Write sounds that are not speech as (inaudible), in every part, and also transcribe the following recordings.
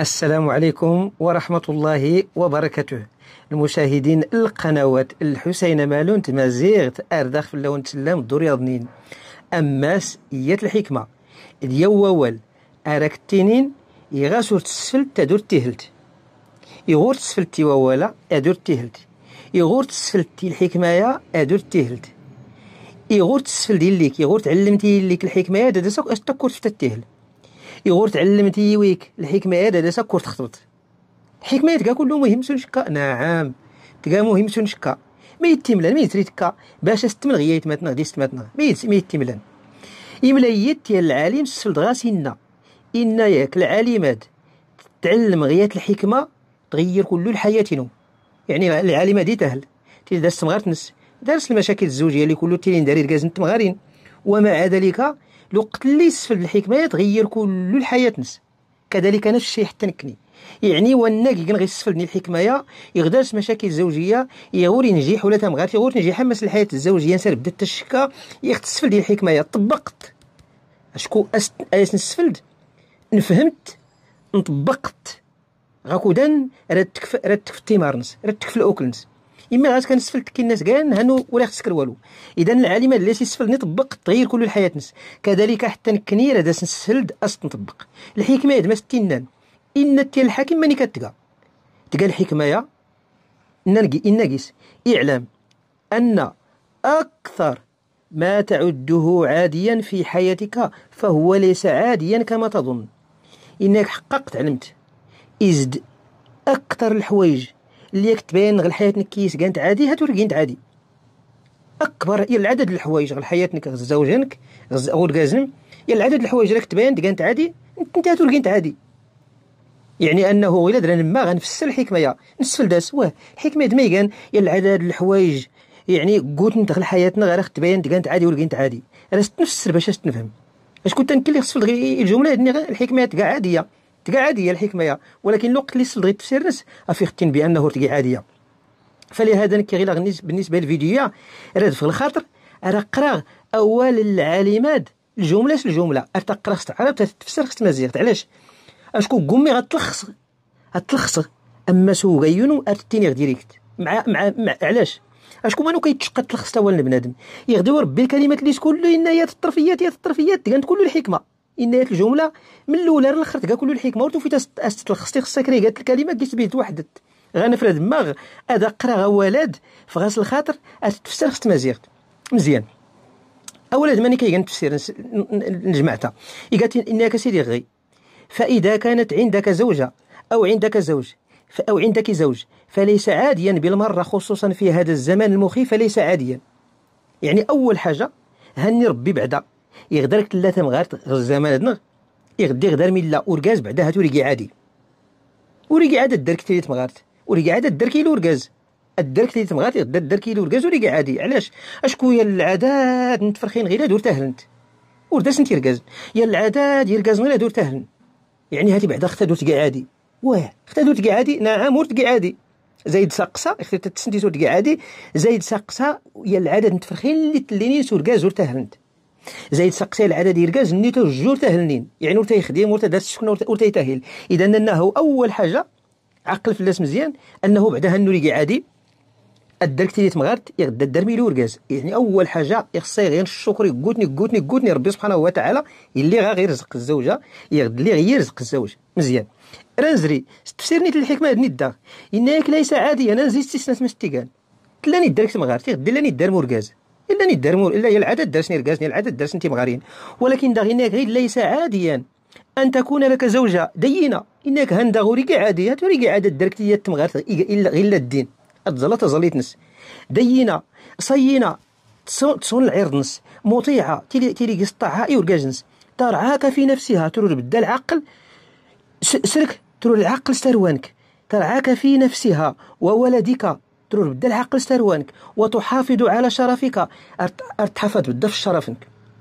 السلام عليكم ورحمة الله وبركاته المشاهدين القنوات الحسين مالون تمازيغت أرداخ في اللون تسلام دور يضنين أماس إيات الحكمة اليوول أراك التنين يغاسور تسفل تدور تهلت يغور تسفل تيوالا أدور تهلت يغور تسفل تي الحكمة أدور تهلت يغور تسفل ليك يغور تعلمتي ليك الحكمة تدسك أستكور تفتتهل يغور تعلمتي ويك الحكمه هذا دا ساكور تخطبط الحكمه تلقى كله مهم شكا نعم تلقى مهم شكا ما يتملا ما يتري تكا باش استمل غيا يتمتنا غادي يستمتنا ما يتملا يملا يد ديال العالم دغا غاسنا إن ياك العالمات تعلم غيات الحكمة تغير كل الحياة نو يعني العالمة دي تهل تي تمغار تنس دارس المشاكل الزوجية اللي كلو تيرين داري ركاز تمغارين ومع ذلك لو قتل لي سفل الحكمه تغير كل الحياه نس كذلك نفس الشيء حتى نكني يعني وانا كان غيسفل من الحكمه يغدرش مشاكل زوجيه يغور ينجح ولا غير يغور ينجح حمس الحياه الزوجيه نسال بدات يا يخت السفل ديال الحكمه طبقت اشكو أست... اس نسفلد نفهمت نطبقت غاكودان راه تكفى راه تكفى التمار نس راه تكفى الاوكل نس اما عاد كنسفل تكي الناس كاع نهنو ولا خسكر والو اذا العالم اللي سيسفل نطبق تغير كل الحياه نس كذلك حتى نكنير داس نسهل اس نطبق الحكمه يد ما ستينان ان تي الحاكم ماني كتقى تقى الحكمه يا ان نقيس اعلام أن أكثر ما تعده عاديا في حياتك فهو ليس عاديا كما تظن إنك حققت علمت إزد أكثر الحوايج اللي كتبان غير حياتنا كيس كانت عادي هاتو كانت عادي اكبر يا العدد الحوايج غير حياتك غير زوجينك غير كازم يا العدد الحوايج راك تبان كانت عادي انت هاتو كانت عادي يعني انه غير درنا ما غنفسر الحكمه يا نسفل داس واه الحكمه كان يا العدد الحوايج يعني قلت غير حياتنا غير تبان كانت عادي ولا كانت عادي راه تفسر باش تنفهم اش كنت نكلي خص في الجمله الحكمات كاع عاديه تقع عادية الحكمة يا ولكن الوقت اللي صلغي تسرس أفي ختين بأنه تقع عادية فلهذا غير بالنسبة للفيديو راد في الخاطر راه قرا أول العالمات الجملة س الجملة أرتقرا عرب تفسر خص مزيغت علاش أشكون قمي غتلخص غتلخص أما سو غيونو ارتيني ديريكت مع مع, مع... علاش اشكون مانو كيتشقى تلخص تا والو البنادم يغداو ربي الكلمات اللي تكون اللي هي الطرفيات هي الطرفيات تكون كل الحكمه ان هذه الجمله من الاولى للاخر تلقى كل الحكمه وتوفي تلخص خصك ري قالت الكلمه كيش تبين توحدت غنفرد دماغ ادا قرا ولد فغاس الخاطر تفسر خص مزيان مزيان اولا ماني كان تفسير نجمعتها قالت انك سيدي غي فاذا كانت عندك زوجه او عندك زوج أو عندك زوج فليس عاديا بالمرة خصوصا في هذا الزمان المخيف فليس عاديا يعني أول حاجة هني ربي بعدا يغدر ثلاثه مغار الزمان هادنا يغدي يقدر ملا اورغاز بعدا هاتو ريكي عادي وريكي عاد درك ثلاث مغارت وريكي عاد درك كيلو اورغاز الدرك ثلاث مغارت غدا الدرك كيلو اورغاز وريكي عادي علاش اشكون يا العادات نتفرخين غير دور تهلنت ورداس سنتي رقاز يا العداد يرقاز غير دور تهلن يعني هاتي بعدا ختا دور تكي عادي واه ختا دور تكي عادي نعم ورد تكي عادي زايد ساقصا اختي تسنتي سور تكي عادي زايد ساقصا يا العدد نتفرخين اللي تليني سور كاز تهلنت زايد سقسي العدد يركز نيتو جوج تهلنين يعني ورتا يخدم ورتا داس السكن ورتا يتاهل اذا انه اول حاجه عقل الناس مزيان انه بعدها النوري عادي الدرك تيلي تمغارت يغدا الدرمي ميلو وركاز يعني اول حاجه يخصي غير الشكر يقوتني قوتني قوتني ربي سبحانه وتعالى اللي غير يرزق الزوجه يغد اللي غير يرزق الزوج مزيان رانزري تفسير نيت الحكمه هاد نيدا انك ليس عاديا انا نزيد استثناء مستيكان تلاني الدرك تمغارت يغدا لاني الدرم وركاز الا ني الدرمور الا هي العدد درسني ركازني العدد درسني تيمغارين ولكن داغيناك غير ليس عاديا ان تكون لك زوجه دينه انك هندغوري كاع عاديه توري عدد دركتي تمغار الا غير الدين اتزلا تزليت نس دينه صينه تصون العرض نس مطيعه تيلي تيلي قسطعها اي نس ترعاك في نفسها ترور بدا العقل سلك ترور العقل ستروانك ترعاك في نفسها وولدك ضروري بدا العقل ثروانك وتحافظ على شرفك تحافظ بدا في شرفك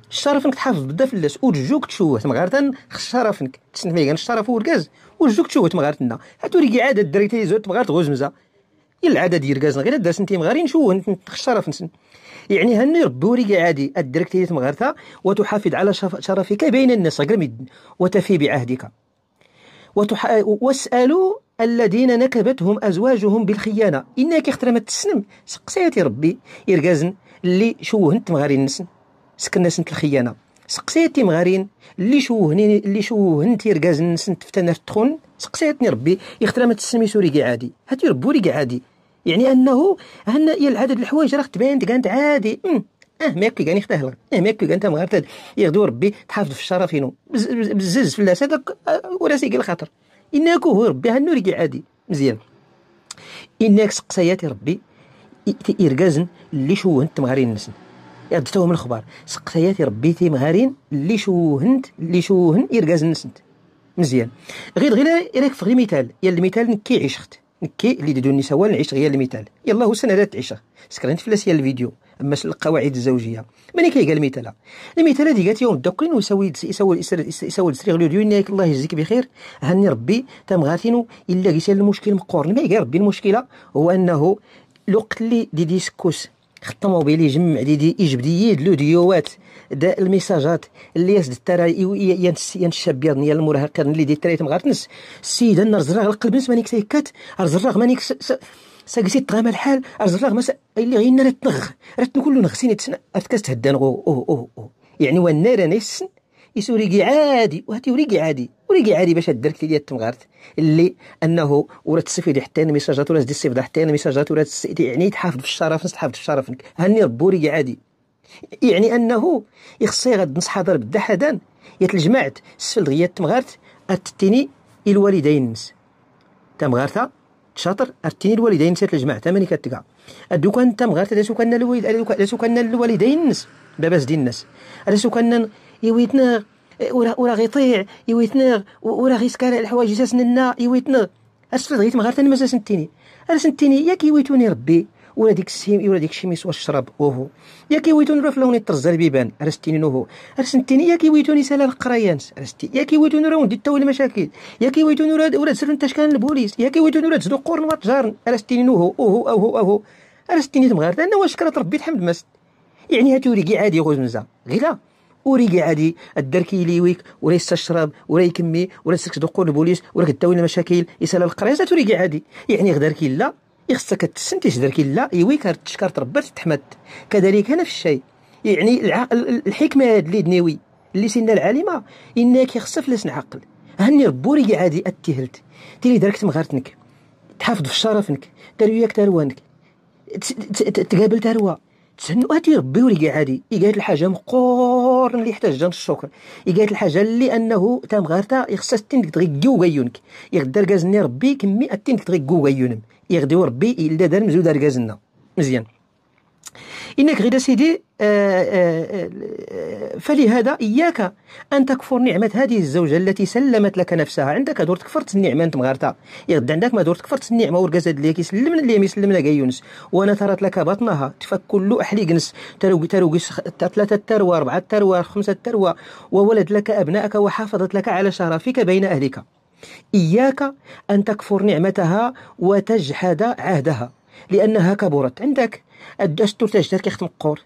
شرفك تحافظ بدا في اللاس ورجوك تشوه مغارتا شرفك تسنفي كان الشرف وركاز ورجوك تشوه مغارتنا هاتوري عاده الدري تيزو مغارت غزمزه يا العاده ديال الكاز غير داس انت مغاري نشوه شرف نسن يعني هني ربوري عادي ادرك تيزو مغارتا وتحافظ على شرفك بين الناس غير وتفي بعهدك وتح... واسالوا الذين نكبتهم ازواجهم بالخيانه انك اختر ما تسنم سقسيتي ربي يرقازن اللي شوهنت مغارين نسن سكن سنت الخيانه سقسيتي مغارين اللي شوهني اللي شوهنت يرقازن نسن تفتنا في التخون سقسيتني ربي يختر ما تسمي سوري عادي هاتي ربو عادي يعني انه هن يا العدد الحوايج راه تبان كانت عادي أمم. اه ماكي كان يختهل اه ماكي كان تمغرتد يغدو ربي تحافظ في الشرفينو بزز في الاسد هذاك أه، وراسي الخاطر هو ربي هنو النور عادي مزيان إنك سقسيات ربي إرقازن اللي شوهن تمهارين نسن يردتوهم الخبار سقسيات ربي تمهارين اللي شوهن اللي شوهن إرقازن نسن مزيان غير غير راك في غير مثال يا المثال نكي عشقت نكي اللي دوني النساء نعيش غير المثال يلا هو سنه لا تعيش سكرنت فلاس الفيديو مش القواعد الزوجيه ملي كيقال المثال المثال هذه قالت يوم الدكرين ويساوي يساوي يساوي السرير غلو ديونك الله يجزيك بخير هاني ربي تم غاثينو الا قيسي المشكل مقور ما يقال ربي المشكله هو انه الوقت اللي دي ديسكوس خط بلي جمع دي دي اجبديات لو ديوات دا الميساجات اللي يسد ترى ينشبيض نيا المراهقين اللي دي تريت تمغارتنس السيده الزراغ القلب نسمانيك سيكات الزراغ مانيك ساكسي تغام الحال ازرغ مس اللي غينا رتنغ له نغسيني تسنا اثكاس تهدان او او او او يعني والنار انا يسن ريقي عادي وهاتي وريكي عادي وريكي عادي باش الدرك لي التمغارت اللي انه ولا تصيفي حتى انا ميساجات ولا تدي الصيف حتى انا ميساجات ولا يعني تحافظ في الشرف نص تحافظ في الشرف هاني ربو ريكي عادي يعني انه يخصي غاد نص حاضر بدا حدان الجماعه السفل غيات التمغارت اتتيني الوالدين نس تمغارتها شاطر ارتني الوالدين سير الجماعه تمني كتكا ادو كان تم غير تدسو كان الوالد ادسو كان الوالدين نس باباس دين الناس ادسو كان يويتنا ورا ورا غيطيع يويتنا ورا غيسكال الحوايج تاسننا يويتنا اسفل غيت مغارتني مازال سنتيني انا سنتيني ياك يويتوني ربي ولا ديك السيم ولا ديك الشميس واش شرب وهو يا كيويتون راه فلوني الطرز البيبان رستيني نوهو رستيني يا كيويتوني سالا القرايان رستي يا كيويتون راه وندي تاوي المشاكل يا كيويتون راه ولا سر انت شكان البوليس يا كيويتون راه تزدو قرن وتجارن رستيني نوهو اوهو اوهو اوهو رستيني تمغارت انا واش كرات ربي الحمد مست يعني هاتو ريكي عادي مزا غير وريقي عادي الدار كيليويك ولا يستشرب ولا يكمي ولا يسرك دقون البوليس ولا كتاوي المشاكل يسال القريزه وريقي عادي يعني غدار كي لا يخصك تستنتج درك لا يويك تشكر تربى تحمد كذلك نفس الشيء يعني العقل الحكمه هذه اللي دنيوي اللي سينا العالمه انك يخص فلس نعقل هني ربوري عادي اتهلت تيري دركت مغارتنك تحافظ في شرفنك ترويك تروانك تقابل تروى تسنو هاتي ربي ورقي عادي إيقات الحاجة مقور اللي يحتاج الشكر إيقات الحاجة اللي أنه تام غارتا يخصها ستين دغي كيو غيونك يقدر كازني ربي كمي أتين دغي كيو يغديو ربي الا دار مزود ركازنا مزيان انك غير سيدي آه، آه، آه، فلهذا اياك ان تكفر نعمه هذه الزوجه التي سلمت لك نفسها عندك دور تكفرت النعمه انت مغارطه يغد عندك ما دور تكفرت النعمه ورقاز هاد اللي لي اللي يسلمنا كاع يونس ونثرت لك بطنها تفك كل احلي جنس تروي تروي ثلاثه التروى اربعه التروى خمسه التروى وولد لك ابنائك وحافظت لك على شرفك بين اهلك إياك أن تكفر نعمتها وتجحد عهدها لأنها كبرت عندك الدستور تجدر كيخت مقور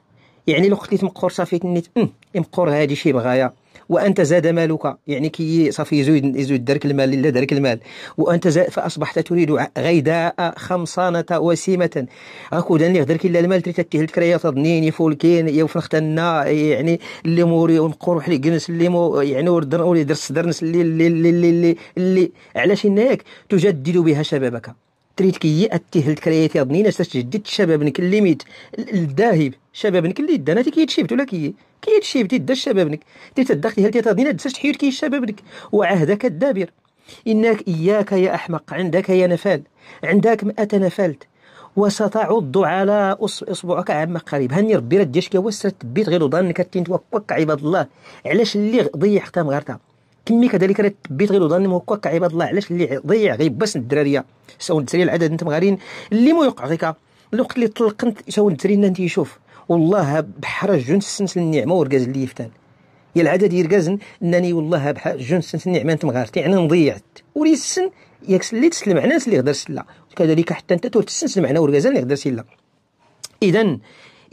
يعني لو خديت مقور صافي تنيت أمم، مقور هادي شي بغايا وانت زاد مالك يعني كي صافي يزيد يزيد درك المال لله درك المال وانت زاد فاصبحت تريد غيداء خمصانه وسيمه راكو دان لي درك الا المال تريد تكيه الكريات ظنيني فولكين يا فنختنا يعني اللي موري ونقروح لي كنس اللي مو يعني ورد ولي درس درنس اللي اللي اللي اللي, اللي, اللي علاش انك تجدد بها شبابك تريد ياتي هل كرياتي ظنينا تجدد الشباب نك الليميت الذاهب شباب نك اللي دانا تيكيتشيبت ولا كي كيتشيبت دا الشباب نك تيتدختي هل تيتظنينا تسج حيوت كي الشباب نك وعهدك الدابر إنك إياك يا أحمق عندك يا نفال عندك مئة نفالت وستعض على اصبعك عما قريب هاني ربي راه كي هو السر غير وضانك تنتوكك عباد الله علاش اللي ضيع ختام غارتها كمي كذلك راه تبيت غير ظن موكا عباد الله علاش اللي ضيع غير بس الدراريه سواء الدراري العدد انت مغارين اللي مو يوقع غيكا الوقت اللي طلقنت سواء الدراري انت يشوف والله بحر جنس سنس النعمه وركاز اللي يفتان يا العدد يركازن انني والله بحال جون سنس النعمه انت مغارتي يعني نضيعت وريت السن ياك اللي تسلم على الناس اللي غدر سلا كذلك حتى انت تسلم على وركازان اللي غدر سلا اذا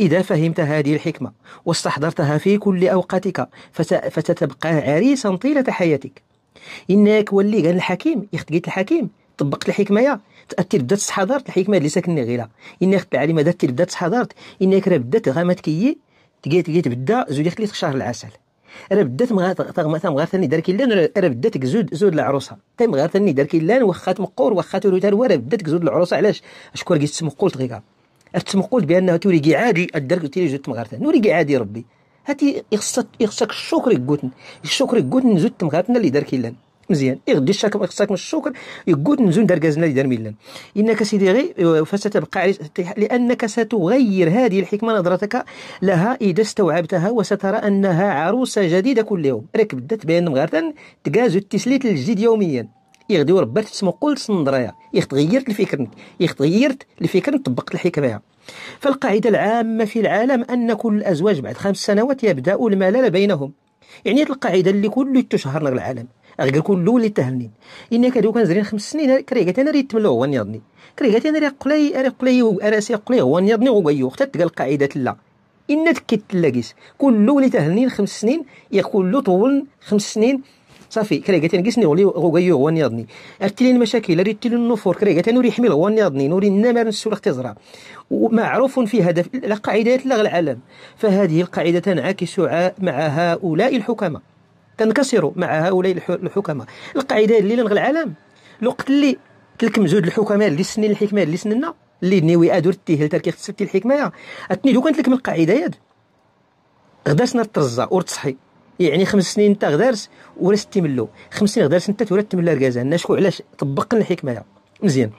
إذا فهمت هذه الحكمة واستحضرتها في كل أوقاتك فستبقى عريسا طيلة حياتك إنك ولي قال الحكيم يخدقيت الحكيم طبقت الحكمة يا تأثر بدات تحضرت الحكمة اللي ساكن غيرها إنك ما دات بدات تحضرت إنك راه بدات غا ما تقيت تقيت بدا زود يخليت شهر العسل راه بدات مغاثه مغاثه غير ثاني دار راه بدات زود زود العروسه تم غير ثاني دار واخا تمقور واخا وخات ولوتان راه بدات زود العروسه علاش شكون قيت تسمقول تغيكا التمقود بانه كي عادي الدرك تيري جوج تمغارتنا كي عادي ربي هاتي يخصك الشكر يقوتن الشكر يقوتن زوج تمغارتنا اللي دار كيلان مزيان يغدي الشكر يخصك من الشكر يقول نزون دار كازنا اللي دار ميلان انك سيدي غي فستبقى لانك ستغير هذه الحكمه نظرتك لها اذا استوعبتها وسترى انها عروسه جديده كل يوم راك بدات بان مغارتا تكازو التسليت الجديد يوميا يغدي وربات تسمو قلت يخت غيرت الفكر يخت غيرت الفكر طبقت الحكمه فالقاعده العامه في العالم ان كل الازواج بعد خمس سنوات يبدا الملل بينهم يعني هذه القاعده اللي كل تشهر العالم غير كل اللي تهلني إن كادو كان زرين خمس سنين كريغات انا ريت تملو هو نيضني كريغات انا ري قلي ري قلي راسي قلي هو نيضني وغيو حتى تلقى القاعده لا إن كيت كل اللي تهلني خمس سنين يقول له طول خمس سنين صافي كريغتان كيسني ولي غوغيو هو نياضني ارتلين المشاكل ارتلين النفور كريغتان نوري حميل هو نياضني نوري النمر نسول اختزرا ومعروف في هدف لا قاعده يتلغى العالم فهذه القاعده تنعكس مع هؤلاء الحكماء تنكسر مع هؤلاء الحكماء القاعده اللي لنغى العالم الوقت اللي تلك مزود الحكماء اللي سنين الحكمه اللي سننا اللي نيوي ادور تيه تركي خصك الحكمه اتني دو كانت لك من القاعده يد غدا ترزا ورتصحي يعني خمس سنين انت غدارس ولا تملو خمس سنين غدارس انت ولا تملا ركازه لنا شكون علاش طبقنا الحكمه هذا مزيان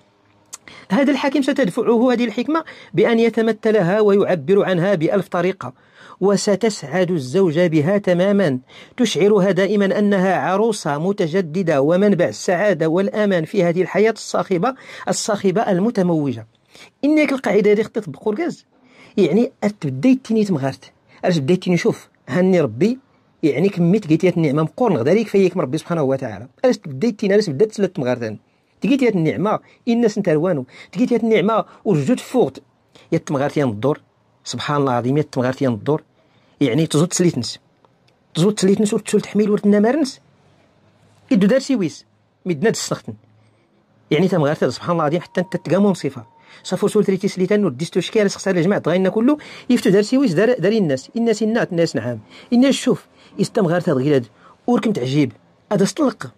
هذا الحاكم ستدفعه هذه الحكمة بأن يتمثلها ويعبر عنها بألف طريقة وستسعد الزوجة بها تماما تشعرها دائما أنها عروسة متجددة ومنبع السعادة والأمان في هذه الحياة الصاخبة الصاخبة المتموجة إنك القاعدة هذه خطيت تطبقوا يعني أتبديت تيني تمغارت أتبديت تيني شوف هاني ربي يعني كميت هاد النعمه مقورنه غدا ليك فيك من ربي سبحانه وتعالى اش بديت علاش بدات تسلت مغارتان هاد النعمه الناس تقيتي هاد النعمه وجوج فوقت يا تمغارتيان الدور سبحان الله العظيم يا تمغارتيان الدور يعني تزود نس تزود نس وتسول تحميل ورتنا مارنس يدو سي ويس مدنا دسختن يعني تمغارتي سبحان الله العظيم حتى انت تقامو مصيفه صافور سول تريتي اللي تنور ديستو شكي شكال خسر الجماعه تغينا كله يفتو دار سويس دار دار الناس الناس النات الناس نعام الناس شوف يستم غير تغيلاد وركم تعجيب هذا سطلق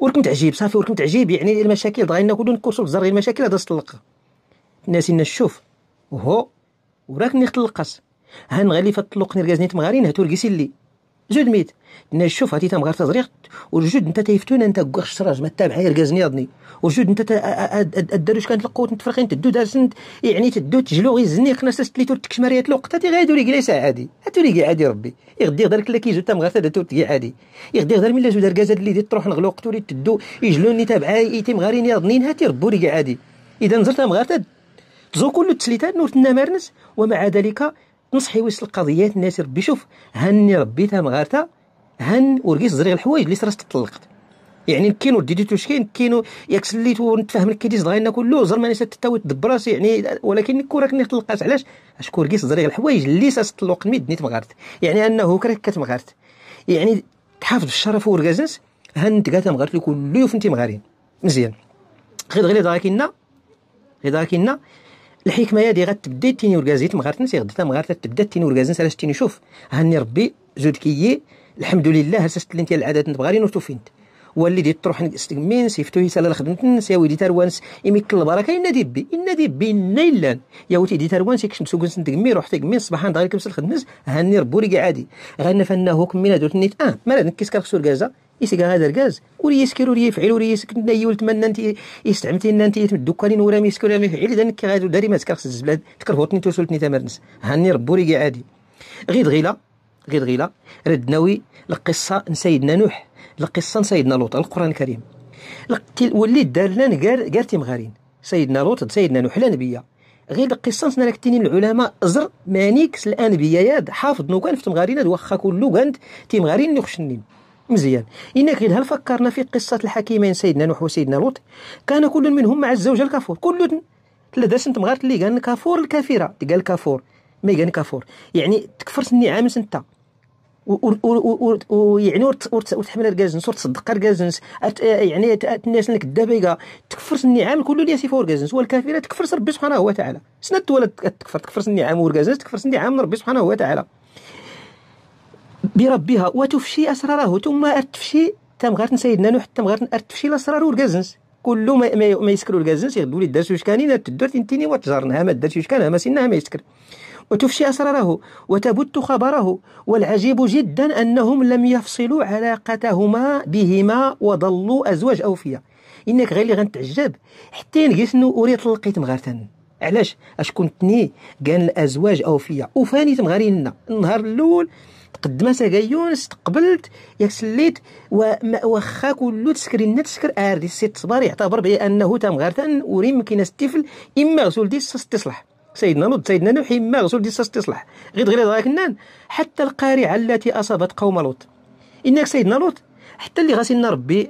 وركم تعجيب صافي وركم تعجيب يعني المشاكل تغينا كله نكوسو بزر المشاكل هذا سطلق الناس الناس شوف وهو وراك نختلقص هان غالي فطلقني نرقاز تمغارين هاتو نهتو لي اللي جود ميت انا شوف هاتي تم غير تزريق وجود انت تيفتونا انت كوغ الشراج ما تابع غير كازني ياضني وجود انت الدروش كانت القوه تفرقين تدو سند يعني تدو تجلو غير الزنيق ناس تليتو تكشمر الوقت تلوق تاتي غير دوري كلايسا عادي هاتوري كي عادي ربي يغدي غير كلا كيجو تم غير تادا تورتي عادي يغدي غير ملا جو دار كازا اللي تروح نغلوق توري تدو يجلوني تابع يتيم غارين يضنين هاتي ربوري عادي اذا نزرتها مغير تزو كل التسليتات نورت مارنس ومع ذلك نصحي ويس القضيات الناس ربي شوف هاني ربيتها مغارتها هن ورقيص زريغ الحوايج اللي صرات تطلقت يعني كينو ديتو شكين كينو ياك سليت ونتفاهم كيديز دغينا كله زر نسات تتاوي تدبر راسي يعني ولكن كون راك طلقات علاش اشكون ورقيت زريغ الحوايج اللي سطلق مي دنيت مغارت يعني انه كرهك كتمغارت يعني تحافظ بالشرف ورقازنس هن تقاتا مغارت لكل يوم فنتي مغارين مزيان غير غير داكينا غير داكينا الحكمه هذه غتبدا تيني وركازيت تنسي غدا مغارتة تبدا تيني وركازنس علاش تيني شوف هاني ربي زود كيي الحمد لله هرسست اللي انت العادات نبغاري نوتو فينت واللي تروح نستقمين سيفتو يسال لخدمتنس يا ودي تروانس يميك البركه دي بي ان دي بي إلا يا ودي دي تروانس يكشن سوق نتقمي روح تقمي صباحا دغير كمس الخدمه هاني ربي لي عادي غنفنا هوك من دوت نيت اه مالا نكيس كارخسور كازا يسقى هذا الغاز وري يسكر وري يفعل وري يسكر لا يولت من انت يستعمتي ان انت الدكانين ورا ما يسكر ما يفعل اذا نك غادي داري ما تكرخص الزبلاد تكرهوتني توسلتني تمرنس هاني ربو ريقي عادي غير غيله غير غيله ردناوي القصه سيدنا نوح القصه سيدنا لوط القران الكريم ولي دار لنا قال قال تيمغارين سيدنا لوط سيدنا نوح لا نبيه غير القصه سنا لك العلماء زر مانيكس الانبياء حافظ نوكان في تمغارين واخا كلو كانت تيمغارين نخشنين مزيان إن كاين هل فكرنا في قصة الحكيمين سيدنا نوح وسيدنا لوط كان كل منهم مع الزوجة الكافور كل لا سنت مغارت اللي قال كافور الكافرة قال كافور ما قال كافور يعني تكفرت النعام سنتا ويعني وتحمل الكاز وتصدق الكاز يعني الناس اللي كذابه تكفرت النعام كل اللي يصفوا الكاز والكافره تكفرت ربي سبحانه وتعالى سنه تولد تكفر تكفرت النعام والكازنس تكفرت النعام ربي سبحانه وتعالى بربها وتفشي أسراره ثم أرتفشي تم غير سيدنا نوح تم غير أرتفشي الأسرار والكازنس كل ما ما يسكروا الكازنس يغدوا لي الدرس كانين تدور تنتيني وتجرنها ما الدرس كان ما سنها ما يسكر وتفشي أسراره وتبت خبره والعجيب جدا أنهم لم يفصلوا علاقتهما بهما وظلوا أزواج أوفياء إنك غير اللي غنتعجب حتى نجلس أريد لقيت مغارتن علاش اش كنتني كان الازواج اوفياء وفاني تمغارينا النهار الاول تقدم ساكا يونس تقبلت ياك سليت واخا كلو تسكري النت تسكر اردي السي صبار يعتبر بانه تم غارثا وريم كاين الطفل اما غسول دي تصلح سيدنا لوط سيدنا نوح اما غسول دي تصلح غير غير دغيا حتى القارعه التي اصابت قوم لوط انك سيدنا لوط حتى اللي لنا ربي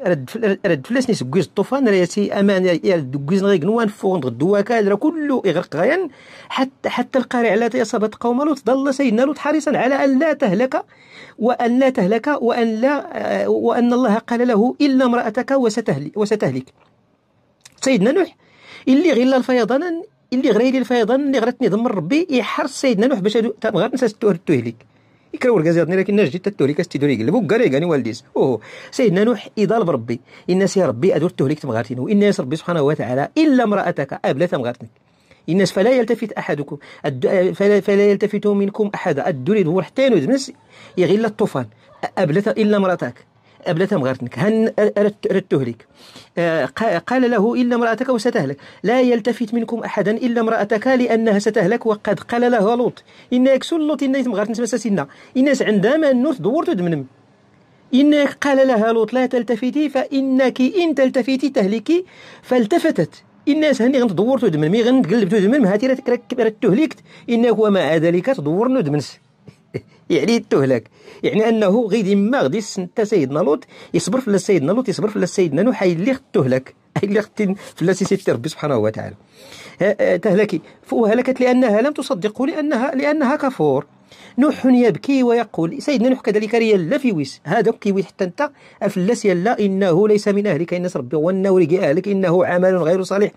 رد فلاس نيس كويز الطوفان رياتي امان يرد كويز غير كنوان فوغ غدوا راه كله يغرق غيان حتى حتى القارع لا تيصابت قوم لوط ظل سيدنا لوط حريصا على ان لا تهلك وان لا تهلك وان لا آه، وان الله قال له الا امراتك وستهلك وستهلك سيدنا نوح اللي غير الفيضان اللي غير الفيضان اللي غرتني ضمن ربي يحرص سيدنا نوح باش غير نسى تهلك يكرور كازيرني لكن نجد تتوري كاستيدوري يقلبو كاري غاني والديس اوه سيدنا نوح يضال بربي الناس يا ربي ادور تهلك تمغارتين ناس ربي سبحانه وتعالى الا امراتك ابلا تمغارتني الناس فلا يلتفت احدكم فلا, فلا يلتفت منكم احد الدريد هو حتى يغلى الطوفان ابلا الا امراتك أبلة مغرتنك هن أردت تهلك آه، قال له إلا امرأتك وستهلك لا يلتفت منكم أحدا إلا امرأتك لأنها ستهلك وقد قال له لوط إنك سلط إنك مغرتن مساسنا إنس عندما النوث دورت دمنم إنك قال لها لوط لا تلتفتي فإنك إن تلتفتي تهلكي فالتفتت الناس هني غنتدور تدمن مي غنتقلب تدمن هاتي راه تهلكت إنك وما ذلك تدور ندمنس (laughs) يعني تهلك يعني انه غيدي ما غادي حتى سيدنا لوط يصبر في سيدنا لوط يصبر في سيدنا نوح اللي تهلك (laughs) اللي اختي في سيتي ربي سبحانه وتعالى تهلكي فهلكت لانها لم تصدقه لانها لانها كفور نوح يبكي ويقول سيدنا نوح كذلك لا في ويس هذا ويس حتى انت افلس يلا انه ليس من اهلك ان ربي ونورك اهلك انه عمل غير صالح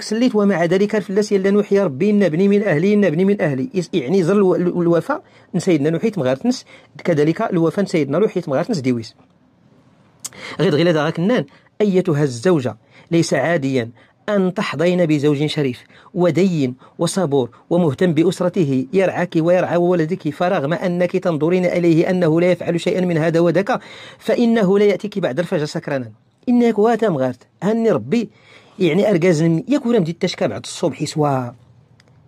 سليت ومع ذلك الفلاس يلا نوحي يا ربي نبني من أهلي نبني من أهلي يعني زر الوفاء سيدنا نوحي مغارتنس كذلك الوفاء سيدنا نوح مغارتنس ديويس غير غير هذا كنان أيتها الزوجة ليس عاديا أن تحظين بزوج شريف ودين وصبور ومهتم بأسرته يرعاك ويرعى ولدك فرغم أنك تنظرين إليه أنه لا يفعل شيئا من هذا وذاك فإنه لا يأتيك بعد الفجر سكرانا إنك واتم غارت هني ربي يعني أرجازن يكون مدي التشكى الصبح سوا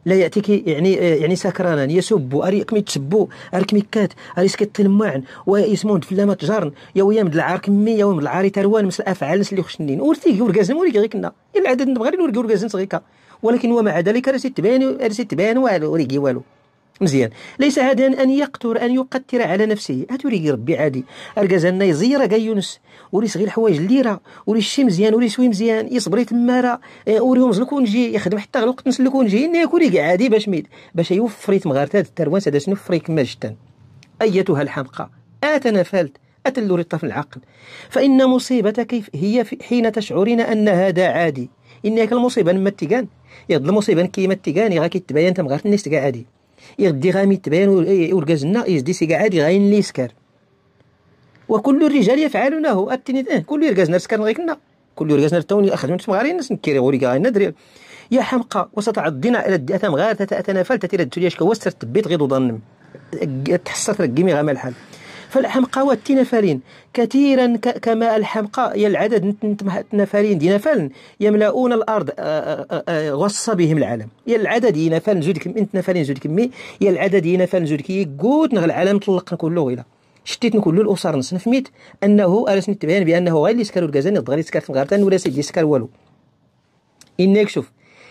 لا ياتيك يعني يعني سكرانا يسب اريكم يتسبوا اريكم كات اريسك كيتلمعن ويسمون لامات جارن يا ويا مد العار كمي يا مد العار تروان مثل افعال اللي خشنين ورثيك ورقازن وريك غير كنا العدد نبغي نورقي ورقازن صغيكا ولكن ومع ذلك راسي تبان راسي تبان والو وريكي والو مزيان ليس هذا أن يقتر أن يقتر على نفسه أتريد ربي عادي أرجزنا يزير كا يونس وري صغير الحوايج الليرة وري الشي مزيان وري شوي مزيان يصبري تمارة آه، وري يومز ونجي يخدم حتى الوقت نس الكونجي ناكل كاع عادي باش ميد باش يوفري تمغارتات التروان هذا شنو فريك مجدا أيتها الحمقى آتنا فالت أتلور في العقل فإن مصيبتك هي حين تشعرين أن هذا عادي إنك المصيبة متقان يا المصيبة كيما تيكان غا كيتبين تمغارت الناس كاع عادي يغدي غامي تبان إيه، إيه، ورقازنا يزدي سي قاعد غاين لي سكر وكل الرجال يفعلونه إيه، اه كل يرقازنا سكر غيكنا كل يرقازنا توني اخذ من تمغاري الناس نكيري غوري غاين ندري يا حمقى وستعضين على الدئة مغار تتنافل تتلد تليشك وستر تبيت غيض ظنم تحسر كيمي غامل الحال فالحمقى والتنفرين كثيرا كما الحمقى هي العدد نفرين ديال نفل يملؤون الارض غص بهم العالم هي العدد نفل زود كم انت نفرين زود كمي هي العدد نفل زود كي كوت نغ العالم طلق كله غيلا شتيت نكلو الاسر نصنف ميت انه ارسني تبين بانه غير اللي سكروا الكازاني غير يسكر سكرت مغارتان ولا سيدي سكر والو انك شوف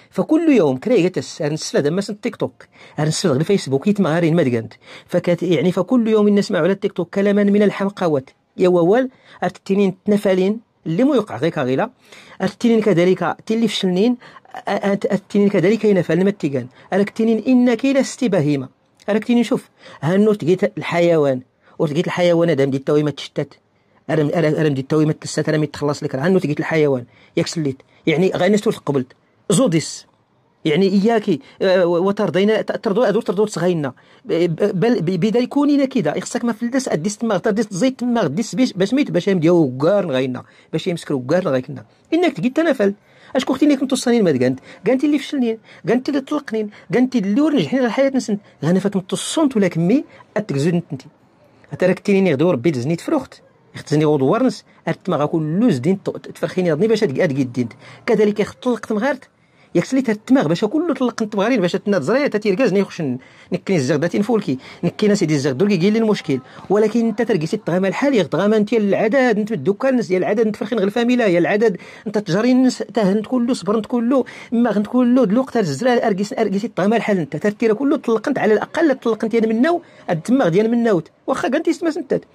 فكل يوم كريجتس هنسفد مثلا تيك توك هنسفد الفيسبوك ما دكانت فكات يعني فكل يوم نسمع على التيك توك كلاما من الحمقاوات يا ووال التنين تنفالين اللي مو يوقع غير غيلا التنين كذلك تلي فشلنين التنين كذلك ينفل راك التنين انك لست بهيمه التنين شوف هنو تقيت الحيوان وتقيت الحيوان هذا دي التوي ما تشتت انا انا انا مدي التوي ما تلسات انا يتخلص لك هنو تقيت الحيوان ياك سليت يعني غير الناس قبلت زودس يعني إياك آه، وترضينا ترضوا أدور ترضو تسغينا بل يكون هنا كذا خصك ما فلدس أديس تما ترديس تزيد تما غديس باش ميت باش يمديو وكار غينا باش يمسكرو وكار غيكنا إنك تجي تنافل اشكون اختي اللي كنتو صانين ماد كانت كانت اللي فشلني كانت اللي طلقني كانت اللي ورنجحني الحياة نسنت انا فكنتو الصونت ولا كمي اتكزود نتنتي اتركتيني غدو ربي دزني تفروخت يختزني غود ورنس ارتما غاكون لوز دين تفرخيني رضني باش ادقي الدين كذلك يخطلق تمغارت يكسليت هاد التماغ باش كله طلق بغارين باش تنا زريا تا تيركاز نيخش نكني الزغدا تنفولكي نكينا سيدي الزغد درك كاين المشكل ولكن انت ترقيسي تغامى الحال يا انت العدد انت بالدكان يا العدد انت فرخين غير الفاميلا يا العدد انت تجري الناس تهنت كله صبرنت كله ما غنت كله دلوقت الزرع ارقيس ارقيسي تغامى الحال انت ترتيرا كله طلقنت على الاقل طلقنت يعني من النو الدماغ ديال من النوت واخا كانت يسمى سنتات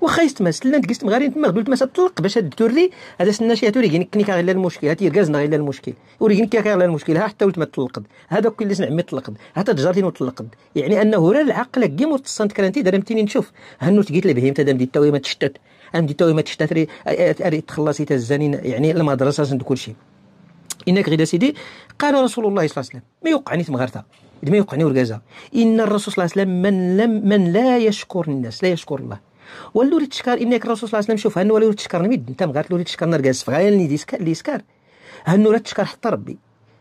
واخا يستمس لان تقست مغاري تما غدول تماس تطلق باش هاد لي هذا سنا شي توريكين كنيكا غير المشكل هاتي يركازنا غير المشكل وريكين كا غير المشكل ها حتى ولتما تطلق هذا كل اللي سنعمي تطلقد حتى تجارتين وتطلق يعني انه راه العقل كيم تصنت كرانتي دار متيني نشوف هنو تقيت لبهيمتا دابا ما تشتت عندي التويمه تشتت ري اري تخلصي تا الزنين يعني المدرسه سند كلشي انك غير سيدي قال رسول الله صلى الله عليه وسلم ما يوقعني تمغرتها ما يوقعني ورقازها ان الرسول صلى الله عليه وسلم من لم من لا يشكر الناس لا يشكر الله ريت تشكر انك الرسول صلى الله عليه وسلم شوف هنو الوري تشكر نمد انت مغات ريت تشكر نرقاز فغايا اللي ديسكار اللي يسكر هنو راه تشكر حتى ربي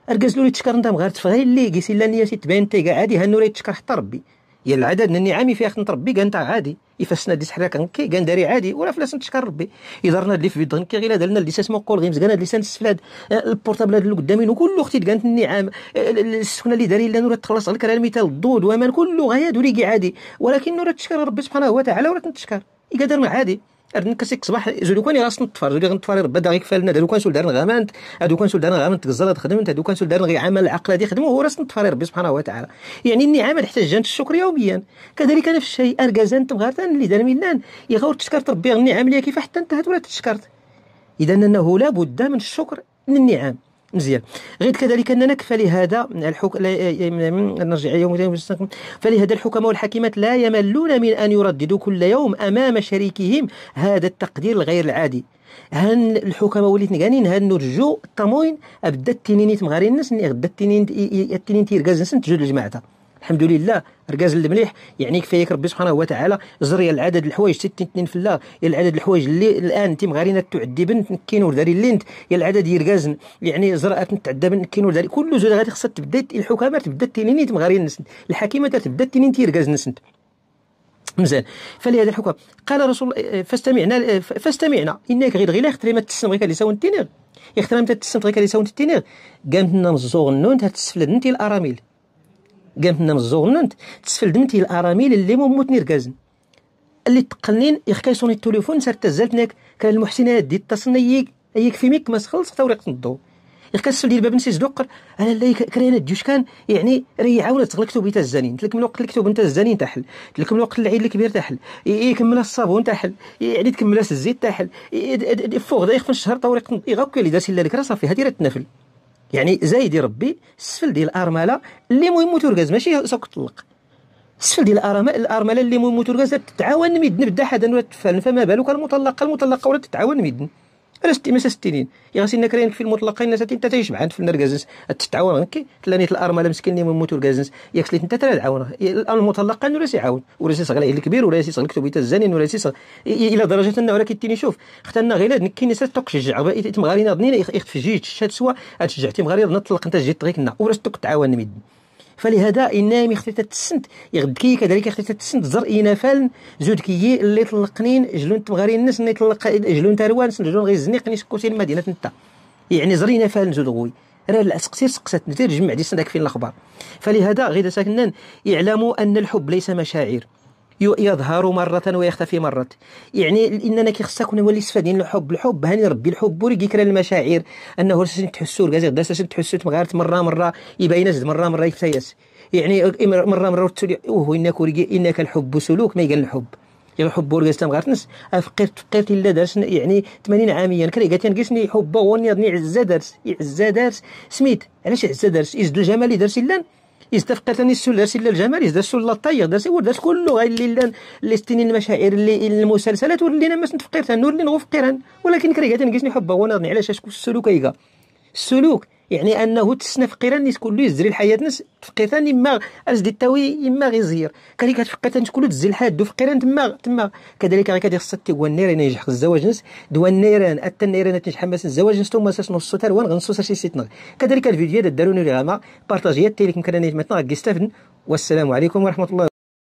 لو ريت تشكر انت مغات فغايا اللي كيسي لا نيا تبان انت عادي هنو ريت تشكر حتى ربي يا العدد النعم في اخت ربي كاع انت عادي يفاش ديت حنا كنداري عادي ولا فلاس نتشكر ربي اذا رنا اللي في بيض غير درنا لنا اللسان آه، تما غيمز غير مزكان هذا اللسان البورتابل هذا اللي قدامين وكله اختي كانت النعام آه، السكنه اللي داري لنا تخلص على راه المثال الضود ومان كله غياد وريقي عادي ولكن راه تشكر ربي سبحانه وتعالى ولا تنتشكر يقدر عادي ارن كسيك صباح زولو كان راسنا الطفر زولو غنطفر ربا داغي غيك لنا هادو كان سول دارن غامانت هادو كان سول دارن غامانت تزرد خدمت هادو كان سول دارن غي عمل العقل هادي خدمه هو راسنا الطفر ربي سبحانه وتعالى يعني النعمه تحتاج جانت الشكر يوميا كذلك انا في الشيء اركازان تبغارتان اللي دار ميلان يغور تشكرت ربي النعم ليا كيف حتى انتهت ولا تشكرت اذا انه لابد من الشكر للنعم مزيان غير كذلك اننا فلهذا الحكم نرجع يوم فلهذا الحكماء والحاكمات لا يملون من ان يرددوا كل يوم امام شريكهم هذا التقدير الغير العادي هان الحكماء وليت نغانين هان نرجو التموين ابدا التنين تمغاري الناس غدا التنين التنينيت تيركاز الناس تجود الجماعه الحمد لله ركاز المليح يعني كفايك ربي سبحانه وتعالى زري العدد الحوايج 62 في الله يا العدد الحوايج اللي الان انت مغارينا تعدي بنت نكين ورداري انت يا العدد يركاز يعني زرات تعدى بنت نكين ورداري كل زاد غادي خصها تبدا الحكامه تبدا تنيني مغارين نسنت الحكيمه تبدا تنيني يركاز نسنت مزال فلهذا الحكم قال رسول الله فاستمعنا آه، فاستمعنا انك غير غير اخترمت تسمع غير لسون التينير اخترمت ما غير لسون التينير قامت لنا نزوغ النون تسفل انت الاراميل قامتنا من الزغننت تسفل دمتي الاراميل اللي موتني ركازن اللي تقنين صوني التليفون تزالت ناك كان المحسن يدي اتصلني يك يك في ميك ما خلص حتى وريق الضو يخكسل ديال باب نسيس دقر انا اللي كرينا الديوش كان يعني راه يعاون تغلق توبي الزانين تلك من وقت الكتوب انت الزانين تحل تلك من وقت العيد الكبير تحل يكمل الصابون تحل يعني تكمل الزيت تحل فوق دايخ في الشهر طوريق غاكو اللي داس الا لك صافي هادي راه تنافل يعني زايد يربي السفل ديال الارمله اللي مهم تورغاز ماشي سوق طلق السفل ديال الارمله الارمله اللي مهم تورغاز تتعاون ميدن بدا حدا ولا تفال فما بالك المطلقه المطلقه ولا تتعاون ميدن على ستين مسا ستينين يا غسي نكرين في المطلق الناس انت تعيش معاه في النرجازنس تتعاون كي تلاني الارمله مسكين اللي موتو الكازنس ياك سليت انت تعاون المطلق انه راسي يعاون وراسي صغير الكبير وراسي صغير كتبيت الزنين وراسي صغير الى درجه انه راه كيتيني شوف اختنا غير هاد نكي توك شجع تمغارينا ضنينا يخت في جيت شات سوا تشجع تمغارينا نطلق انت جيت تغيك وراسي تعاون ميد فلهذا مي يختي السنت يغدكي كذلك يختي السنت زر إنافال زود كي اللي طلقنين جلون تبغاري الناس اللي طلق جلون تروان جلون غير زنيقني سكوتي المدينة نتا يعني زرينا فال زود غوي راه العسقسير سقسات ندير جمع دي داك فين الاخبار فلهذا غير ساكنان يعلموا ان الحب ليس مشاعر يظهر مرة ويختفي مرة يعني اننا كيخصك ولي سفادين الحب الحب هاني ربي الحب وريكي كيكرا المشاعر انه خصنا تحسو الكازير غدا خصنا تحسو تمغارت مرة مرة يبين زد مرة مرة يفتيس يعني مرة مرة وهو انك انك الحب سلوك ما يقال الحب يا يعني يعني حب ورقاس غارت نس فقيرت فقيرت الا درس يعني 80 عاميا كري قالت نقيسني حبه وني عزا درس عزا درس سميت علاش عزا درس إزد الجمال درس إلا يزدا فقاتلني السول دار الجمال يزدا السول لا الطير دار سي دار كله غير اللي اللي ستيني المشاعر اللي المسلسلات ولينا ما سنتفقيرتها نولي نغفقيرها ولكن كريغاتن كيسني حبه وانا علاش شكون السلوك كيغا السلوك يعني انه تسنى فقيرا نيت كلو يزري الحياه نس فقيران اما ارز دي التاوي اما غيزير كذلك فقيران كله تزري الحياه دو فقيرا تما تما كذلك غير كدير ستي هو النيران ينجح الزواج نس دو النيران حتى النيران تنجح حماس الزواج نس توما ساس نص تروان غنصوص شي سيتنا كذلك الفيديو داروني غاما بارتاجيات تيليك مكرانيت ماتنا غيستافن والسلام عليكم ورحمه الله